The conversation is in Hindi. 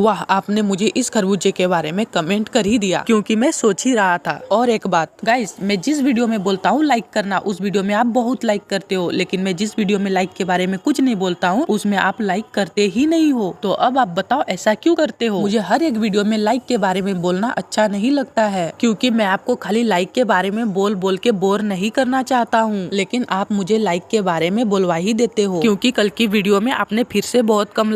वाह आपने मुझे इस खरबूजे के बारे में कमेंट कर ही दिया क्योंकि मैं सोच ही रहा था और एक बात गाइस मैं जिस वीडियो में बोलता हूँ लाइक करना उस वीडियो में आप बहुत लाइक करते हो लेकिन मैं जिस वीडियो में लाइक के बारे में कुछ नहीं बोलता हूँ उसमें आप लाइक करते ही नहीं हो तो अब आप बताओ ऐसा क्यों करते हो मुझे हर एक वीडियो में लाइक के बारे में बोलना अच्छा नहीं लगता है क्योंकि मैं आपको खाली लाइक के बारे में बोल बोल के बोर नहीं करना चाहता हूँ लेकिन आप मुझे लाइक के बारे में बोलवा ही देते हो क्योंकि कल की वीडियो में आपने फिर से बहुत कम